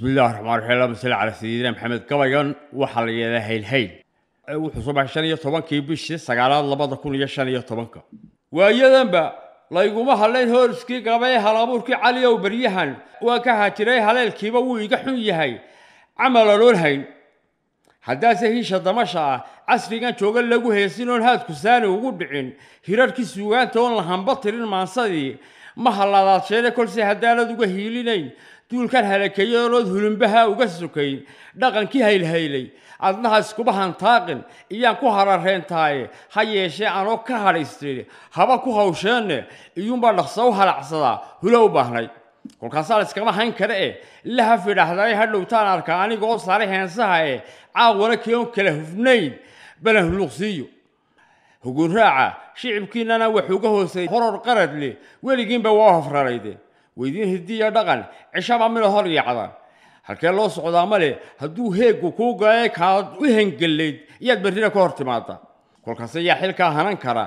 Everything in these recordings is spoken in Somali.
bismi illah raxmaan raxiim alla sali calaa sayiidina maxamed gabagan waxaa la yidhahdaa haylhayl wuxuu soo baxay shan iyo tobankii bishii sagaalaad labada kun iyo shan iyo tobanka waayadanba layguma hadlayn hooriskii gabay halabuurkii cali ow baryahan waa ka haajiray haleelkiiba wuu iga xun yahay camalan oon hayn haddaase hiisha damasha ah casrigan jooga lagu heesin oon haadku saani ugu dhicin hirarkii suugaanta oon la hamba tirin maansadii ma halaadaadsheene kolse haddaanad uga hiilinayn duulkan halakeeyelood hulumbaha uga sukay dhaqankii haylhaylay adnahaas kubahan taaqin iyaan ku harareen tahaye ha yeeshee anoo ka hadhaystay haba ku hawsheenne iyuunbaa dhaqso u halacsadaa hula u baahnay kolkaasaa layskama hayn kare e eh. laha fidhaahdaay hadhowtaan arka anigoo oo saaray heensaha e eh. caawana kion kala hufnayn bana huluqsiiyo hugunraaca shicibkiinnana waxuuga hoosay horor qaradle weligiinba waa hofrarayde weydiin hidiya dhaqan ceshaba mila hor yacda halkee loo socdaa ma le hadduu heeggu kuu galay kaad u hengelayd ayaad berrina ka hor timaada kolkaas ayaa xilkaa hanan kara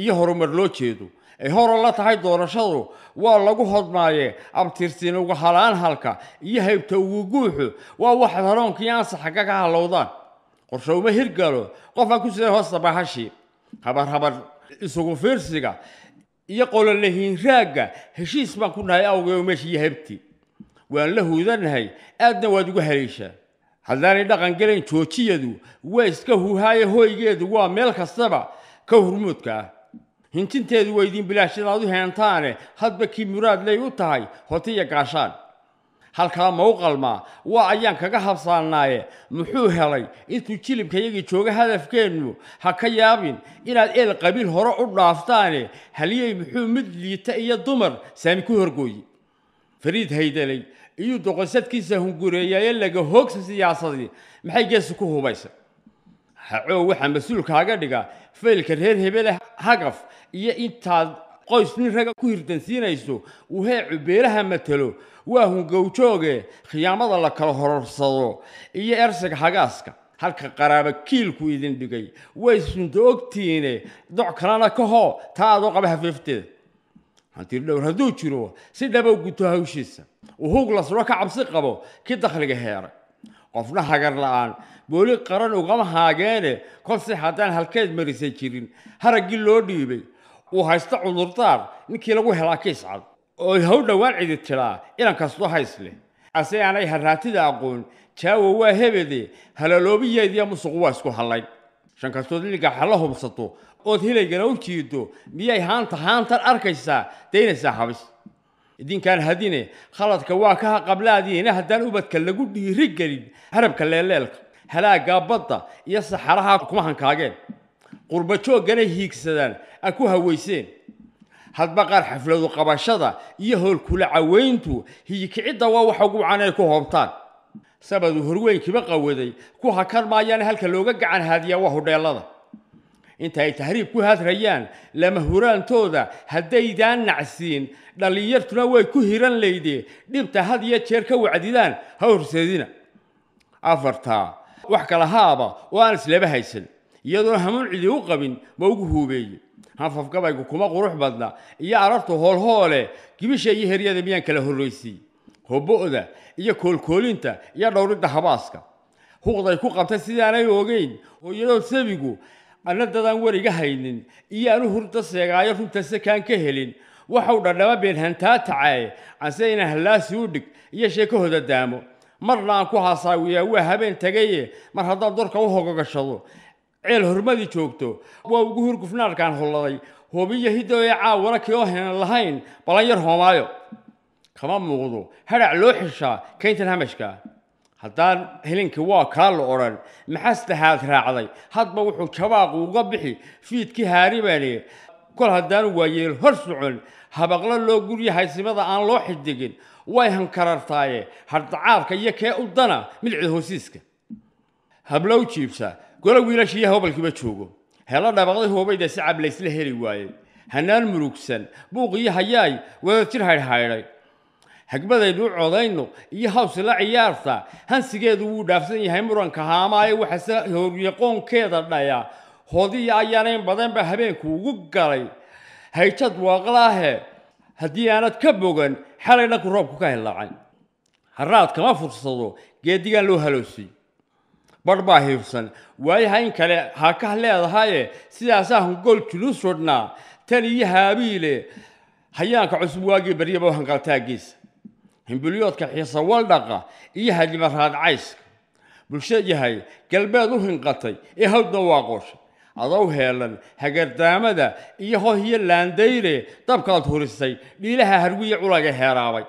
iyo horumar loo jeedo ay horo la tahay doorashadu waa lagu hodmaaye abtirsiin uga halaan halka iyo haybta ugu guuxu waa waxaad haroonkii ansaxaga ka halowdaan qorsho uma hirgalo qofaan ku sida hoosta bahashii habar habar isugu fiirsiga iyo qololahiin raagga heshiis baan ku nahay oo meesha iyo hebti waan la huudanahay aadna waad ugu haleyshaa haddaanay dhaqan galayn joojiyadu waa iska huuhaaye hoygeedu waa meel kastaba ka hurmuudka ah hintinteedu waydiin idiin bilaashadaad u heentaane hadba kii muraad lay u tahay hoti iyo gaashaan halkaa mowqalma waa ayaan kaga habsaanaaye muxuu helay intuu jilibka jilibkayagii jooga hadafkeennu ha ka yaabin inaad eel qabiil hore u dhaaftaane haliyey muxuu mid liita iyo dumar saami ku horgooye fariid haydeley iyuu doqosadkiisa hungureeyaye laga hoogsa siyaasadii maxay geesu ku hubaysa hacoow waxaa mas-uulkaaga dhiga faylka reer hebele hagaf iyo intaad qoys nin ragga ku hirdansiinayso uu heecu beelaha matalo waa hungowjooge khiyaamada la kala hororsado iyo ersiga hagaaska halka qaraaba kiilku idin dhigay way sunto ogtihiine doc kalena ka hoo taa adoo qaba hafiifteeda dhowr hadduu jiro si dhabow guto hawshiisa uu hugla suro ka cabsi qabo kii dakhliga heera qofna hagar la'aan booli qaran ugama haageene kolse haddaan halkeed marisay jirin haraggii loo dhiibay uu haysto cudurdaar ninkii lagu helaa kiis cad oo haw dhowaan cidi tidhaa inan kastoo hays leh ase aanay haraatida aqoon jaawo waa hebede halaloobiyeediya musuq waa isku hallayn shan kastood illiga xalla hubsato ood hilaygana u jiido miyay haanta haantan arkaysaa daynaysaa habis idinkan hadine khaladka waa kaha qablaadiina haddaan ubadka lagu dhiiri gelin harabka leeleelka halaaggaa badda iyo saxaraha kuma hankaageen qurba jooggana hiigsadaan a ku haweyseen hadba qaar xafladu qabashada iyo howlkula caweyntu hiyikicidda waa waxa ugu wacan ay ku hoobtaan sabadu horweynkiiba qawaday ku hakan maayaana halka looga gacan haadiyaa wa hudheelada inta ay tahriib ku hadrayaan lama huraantooda haddaydaan nacsiin dhallinyartuna way ku hiran laydee dhibta had iyo jeer ka wacdidaan ha horseedina afartaa wax kala haaba oo aan islaba haysan iyadoo hamuun cidi u qabin baa ugu huubeeyey hanfafgabaygu kuma qurux badna iyo arartu hoolhoole gibisha iyo heryada miyaan kala horraysiiy hoboda iyo koolkoolinta iyo dhowridda habaaska huqday ku qabtay sidaanay ogeyn hooyadoo sabigu anna dadaan weriga haynin iyo aanu hurda seegaayo runta sekaan ka helin waxau dhandhama been hantaatacaye anse inaan hallaasi u dhig iyo sheekahooda daamo marna aan ku haasaawiyaa waa habeen tagaye mar haddaad dorka u hogogashado ceel hormadii joogto waa ugu hurgufnaarkaan holladay hobiyo hidoya caawara kii oo henan lahayn balan yar hoomaayo kama muuqdo hadhac loo xishaa kayntan hamashka haddaan helinkii waa kaa la odhan maxastahaad raacday hadba wuxuu jabaaqu uga bixi fiidkii haari baadhe kol haddaanu waayeel hor socon habaqlo loo guryahay simada aan loo xidigin way hankarartaaye hardacaadka iyo kee udana milcid hoosiiska hablow jiibsa gola wiilashiiyo hobalkiiba joogo helo dhabaqday hoobayda si cablaysla heli waayey hanaan murugsan buuqiyo iyo hayaay wadajir haydhhaydhay hagmadaynu u codayno iyo hawsla ciyaarta hansigeedu wuu dhaafsan yahay muranka haamaaye waxase horyaqoonkeeda dhaya hodiya ayaanayn badanba habeenku ugu galay hayjad waaqlaahe haddii aanad ka bogan xalay dhanku roobku ka hilaacay haraad kama fursado geedigaan loo haloosi bar baa hiibsan waayaha in kale ha leedahaye sidaasaahun gool juluu sudhnaa tan iyo haabiile hayaanka cusub waagii baryaba u hanqaltaagiisa himbilyoodka xiisa waldhaqa iyo hadimaraad cayska bulsho yahay galbeed u hinqatay ee hawdna waa qoosha adow heelan hagardaamada iyo hohiyo laandayre dabkaad hurisay dhiilaha harwiya culaga heeraabay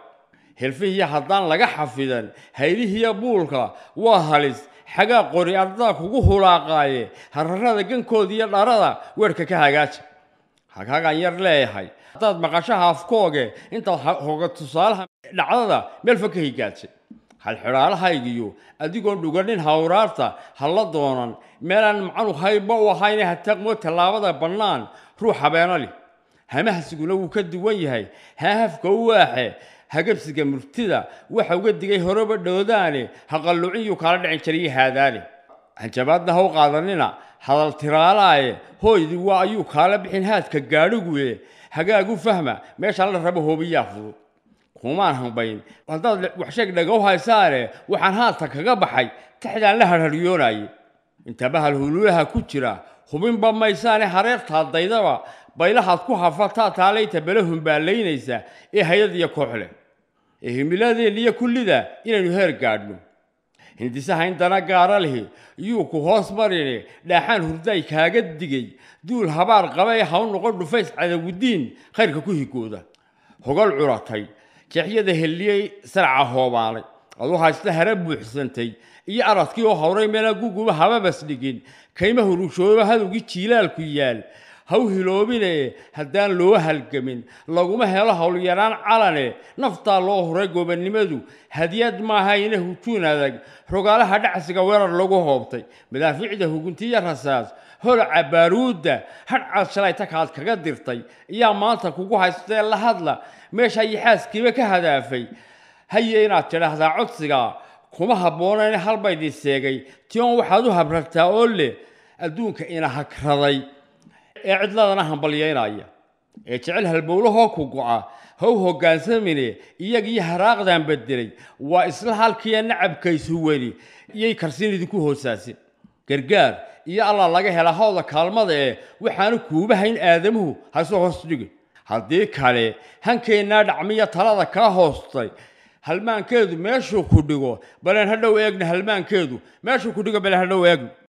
hilfihiyo haddaan laga xafidan haylihiyo buulka waa halis xagaa qori ardada kugu hulaaqaaye hararada gankooda iyo dharada weerka ka hagaaja haghagaan yar leeyahay haddaad maqashaha afkooge intaad hoga tusaalaha dhacdada meel fog ka higaajay hal xidhaalahaygiyo adigoon dhuganin hawraarta halla doonan meelaan macnu hayba u ahayne hataqmo tallaabada bannaan ruux habeeno hamaha wuu ka duwan yahay haahafka u waaxe hagabsiga murtida waxa uga digay horeba dhoodaane haqalluciyuu kaala dhicin jariyo haadaane hanjabaadna ha qaadanina hadal tiraalaaye hooydi waa ayuu kaala bixin haadka gaadhiguye hagaagu fahma meeshaan la rabo hoobiyaa fudud kumaan hambayn haddaad waxsheeg dhaga u haysaane waxaan haadka kaga baxay taxdaan la harharyoonaye inta bahal huluulaha ku jira hubinba maysaane hareertaa daydaba baylahaad ku hafataa taalayta balahun baa laynaysaa ee hayad iyo koox leh ee himiladeeniyo kullida inaynu heer gaadhno gaara lehi yuu ku hoos marini dhaaxaan hurdaay kaaga digay duul habaar qabay haw noqon dhufays cadawudiin khayrka ku higooda hogal curatay jeexyada heliyey sarca hoobaalay aduu haysta hara buuxsantay iyo aradkii oo hawray meelaa guguba hababas dhigin kayma hurushooba hadowgii jiilaalku yaal haw hiloobine haddaan loo halgamin laguma helo howlyaraan calane naftaa loo huray goobanimadu hadiyad maaha ina hutuun adag rogaalaha dhacsiga weerar lagu hoobtay madaafiicda huguntiya rasaas holaca baaruudda hadhcaad shalay takaad kaga dirtay iyaa maanta kugu haystee la hadla meeshaa iyo ka hadaafay haye inaad tidhaahdaa codsigaa kuma habboona in halbaydii seegay tion waxaad u habrartaa oo leh adduunka ina hagraday ee cidladana hambalyaynaya ee jecel halbowlahoo ku go-a how hoggaansamine iyagii haraaqdan bedelay waa isla halkiiya nacabkaysu weli iyay karsin idinku hoosaasin gargaar iyo allah laga helaa hawda kaalmada ee waxaanu kuuba hayn aadamuhu haysoo hoos dhigin haddii kale hankeennaa dhacmiya talada kaa hoostay halmaankeedu meeshuu ku dhigo baleen hadhow eegna halmaankeedu meeshuu ku dhigo baleen hadhow eegna